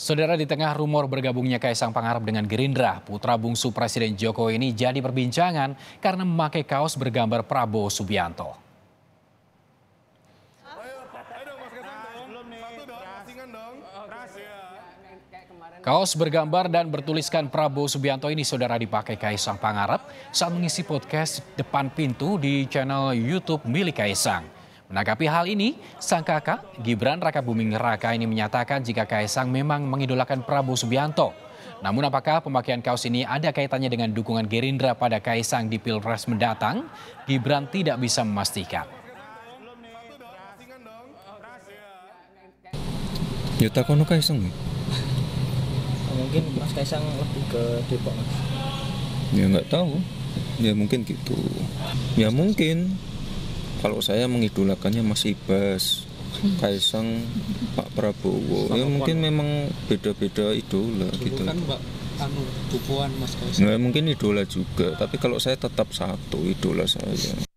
Saudara di tengah rumor bergabungnya Kaisang Pangarap dengan Gerindra, putra bungsu Presiden Jokowi ini jadi perbincangan karena memakai kaos bergambar Prabowo Subianto. Kaos bergambar dan bertuliskan Prabowo Subianto ini saudara dipakai Kaisang Pangarap saat mengisi podcast Depan Pintu di channel YouTube milik Kaisang. Menanggapi hal ini, sang kakak Gibran Raka Buming Raka ini menyatakan jika Kaisang memang mengidolakan Prabowo Subianto. Namun apakah pemakaian kaos ini ada kaitannya dengan dukungan Gerindra pada Kaisang di Pilpres mendatang? Gibran tidak bisa memastikan. Yuta ya, kono Kaisang? Mungkin Mas Kaisang lebih ke Depok Ya nggak tahu. Ya mungkin gitu. Ya mungkin kalau saya mengidolakannya Mas Ibas hmm. Kaisang Pak Prabowo Sama ya mungkin kan. memang beda-beda idola Dulu gitu kan Mbak, anu Mas nah, mungkin idola juga tapi kalau saya tetap satu idola saya